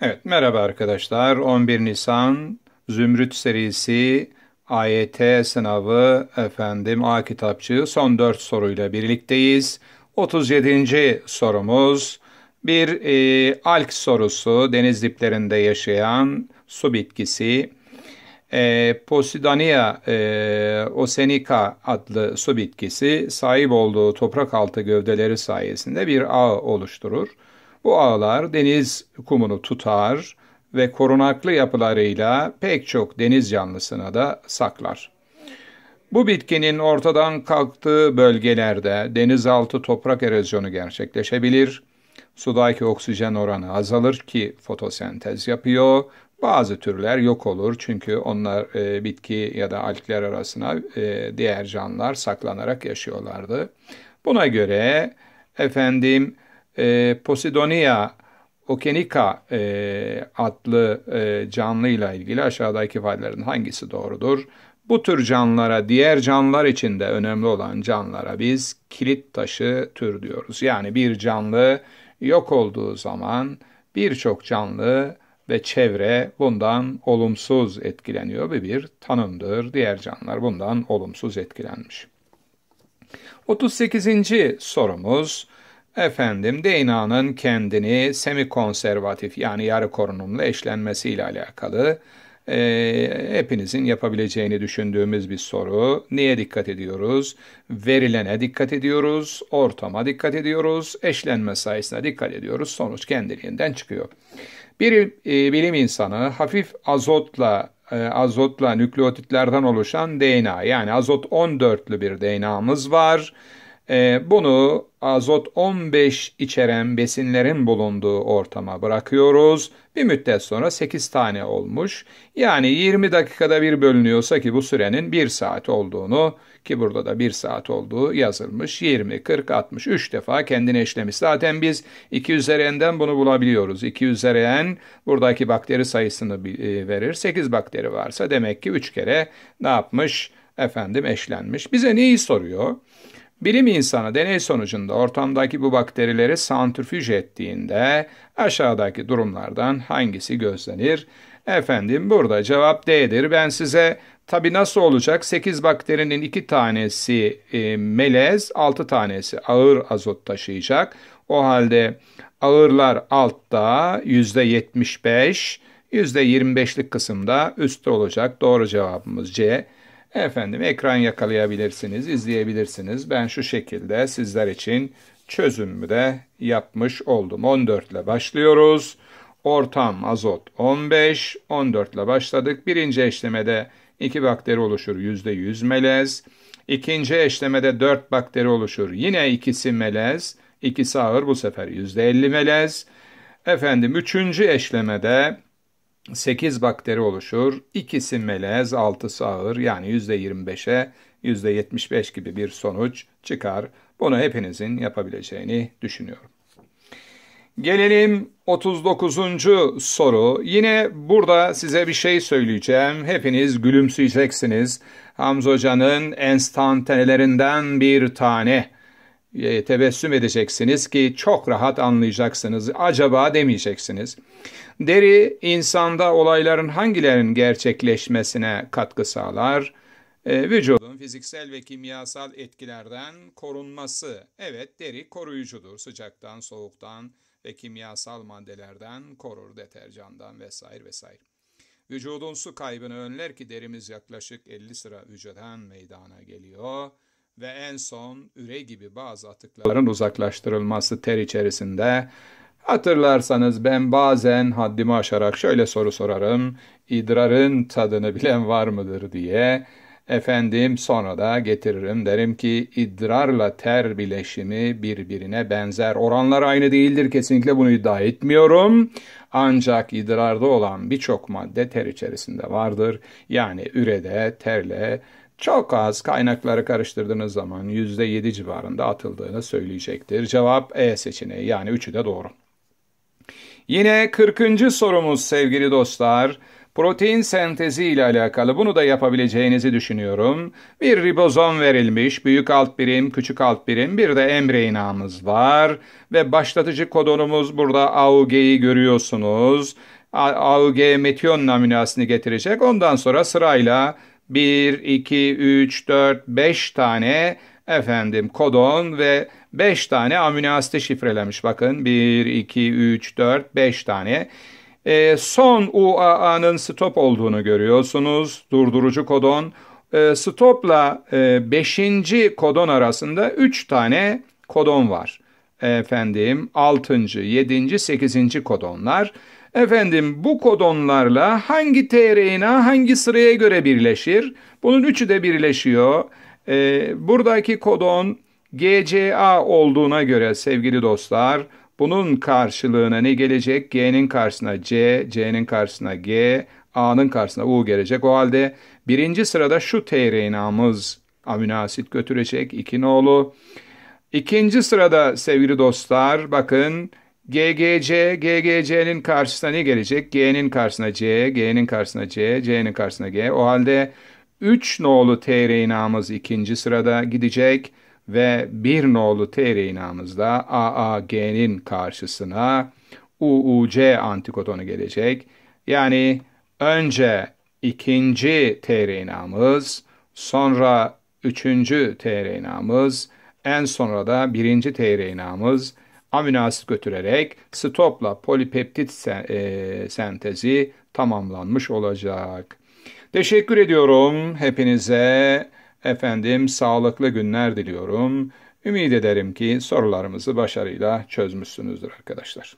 Evet, merhaba arkadaşlar. 11 Nisan Zümrüt serisi AYT sınavı efendim A kitapçığı son 4 soruyla birlikteyiz. 37. sorumuz bir e, alk sorusu deniz diplerinde yaşayan su bitkisi e, Posidonia e, osenica adlı su bitkisi sahip olduğu toprak altı gövdeleri sayesinde bir ağ oluşturur. Bu ağlar deniz kumunu tutar ve korunaklı yapılarıyla pek çok deniz canlısına da saklar. Bu bitkinin ortadan kalktığı bölgelerde denizaltı toprak erozyonu gerçekleşebilir. Sudaki oksijen oranı azalır ki fotosentez yapıyor. Bazı türler yok olur çünkü onlar e, bitki ya da alkler arasına e, diğer canlılar saklanarak yaşıyorlardı. Buna göre efendim e, Posidonia Okenika e, adlı e, canlıyla ilgili aşağıdaki ifadelerin hangisi doğrudur? Bu tür canlılara, diğer canlılar için de önemli olan canlılara biz kilit taşı tür diyoruz. Yani bir canlı yok olduğu zaman birçok canlı ve çevre bundan olumsuz etkileniyor ve bir tanımdır. Diğer canlılar bundan olumsuz etkilenmiş. 38. sorumuz Efendim DNA'nın kendini semikonservatif yani yarı korunumlu eşlenmesiyle alakalı e, hepinizin yapabileceğini düşündüğümüz bir soru. Niye dikkat ediyoruz? Verilene dikkat ediyoruz, ortama dikkat ediyoruz, eşlenme sayesinde dikkat ediyoruz. Sonuç kendiliğinden çıkıyor. Bir e, bilim insanı hafif azotla e, azotla nükleotitlerden oluşan DNA yani azot 14'lü bir DNA'mız var ee, bunu azot 15 içeren besinlerin bulunduğu ortama bırakıyoruz. Bir müddet sonra 8 tane olmuş. Yani 20 dakikada bir bölünüyorsa ki bu sürenin 1 saat olduğunu ki burada da 1 saat olduğu yazılmış. 20, 40, 60, 3 defa kendini eşlemiş. Zaten biz 2 üzerinden bunu bulabiliyoruz. 2 üzerinden buradaki bakteri sayısını e, verir. 8 bakteri varsa demek ki 3 kere ne yapmış? Efendim eşlenmiş. Bize neyi soruyor? Bilim insanı deney sonucunda ortamdaki bu bakterileri santrifüj ettiğinde aşağıdaki durumlardan hangisi gözlenir? Efendim burada cevap D'dir. Ben size tabi nasıl olacak 8 bakterinin 2 tanesi e, melez 6 tanesi ağır azot taşıyacak. O halde ağırlar altta %75 %25'lik kısımda üstte olacak. Doğru cevabımız C. Efendim ekran yakalayabilirsiniz, izleyebilirsiniz. Ben şu şekilde sizler için çözümü de yapmış oldum. 14 ile başlıyoruz. Ortam azot 15, 14 ile başladık. Birinci eşlemede 2 bakteri oluşur %100 melez. İkinci eşlemede 4 bakteri oluşur. Yine ikisi melez. İkisi ağır bu sefer %50 melez. Efendim üçüncü eşlemede 8 bakteri oluşur. İkisi melez, 6'sı ağır yani %25'e %75 gibi bir sonuç çıkar. Bunu hepinizin yapabileceğini düşünüyorum. Gelelim 39. soru. Yine burada size bir şey söyleyeceğim. Hepiniz gülümseyeceksiniz. Hamza Hoca'nın enstantanelerinden bir tane tebessüm edeceksiniz ki çok rahat anlayacaksınız. Acaba demeyeceksiniz. Deri insanda olayların hangilerinin gerçekleşmesine katkı sağlar? E, vücudun fiziksel ve kimyasal etkilerden korunması. Evet deri koruyucudur sıcaktan, soğuktan ve kimyasal maddelerden korur, deterjandan vesaire vesaire. Vücudun su kaybını önler ki derimiz yaklaşık 50 sıra vücuttan meydana geliyor ve en son üre gibi bazı atıkların uzaklaştırılması ter içerisinde Hatırlarsanız ben bazen haddimi aşarak şöyle soru sorarım. İdrarın tadını bilen var mıdır diye. Efendim sonra da getiririm derim ki idrarla ter bileşimi birbirine benzer. Oranlar aynı değildir kesinlikle bunu iddia etmiyorum. Ancak idrarda olan birçok madde ter içerisinde vardır. Yani ürede terle çok az kaynakları karıştırdığınız zaman %7 civarında atıldığını söyleyecektir. Cevap E seçeneği yani üçü de doğru. Yine 40. sorumuz sevgili dostlar. Protein sentezi ile alakalı bunu da yapabileceğinizi düşünüyorum. Bir ribozom verilmiş, büyük alt birim, küçük alt birim, bir de emreinamız var. Ve başlatıcı kodonumuz burada AUG'yi görüyorsunuz. AUG metion naminasını getirecek. Ondan sonra sırayla 1, 2, 3, 4, 5 tane efendim kodon ve 5 tane amino asite şifrelemiş. Bakın 1, 2, 3, 4, 5 tane. E, son UAA'nın stop olduğunu görüyorsunuz. Durdurucu kodon. Ee, e, stopla 5. E, kodon arasında 3 tane kodon var. Efendim 6. 7. 8. kodonlar. Efendim bu kodonlarla hangi tRNA hangi sıraya göre birleşir? Bunun üçü de birleşiyor. Ee, buradaki kodon GCA olduğuna göre sevgili dostlar bunun karşılığına ne gelecek? G'nin karşısına C, C'nin karşısına G, A'nın karşısına U gelecek. O halde birinci sırada şu tRNA'mız aminoasit götürecek iki nolu. İkinci sırada sevgili dostlar bakın GGC, GGC'nin karşısına ne gelecek? G'nin karşısına C, G'nin karşısına C, C'nin karşısına G. O halde 3 nolu TR-inamız ikinci sırada gidecek ve 1 nolu TR-inamız da AAG'nin karşısına UUC antikotonu gelecek. Yani önce ikinci TR-inamız, sonra üçüncü TR-inamız, en sonra da birinci TR-inamız amino asit götürerek stopla polipeptit e, sentezi tamamlanmış olacak. Teşekkür ediyorum hepinize. Efendim sağlıklı günler diliyorum. Ümit ederim ki sorularımızı başarıyla çözmüşsünüzdür arkadaşlar.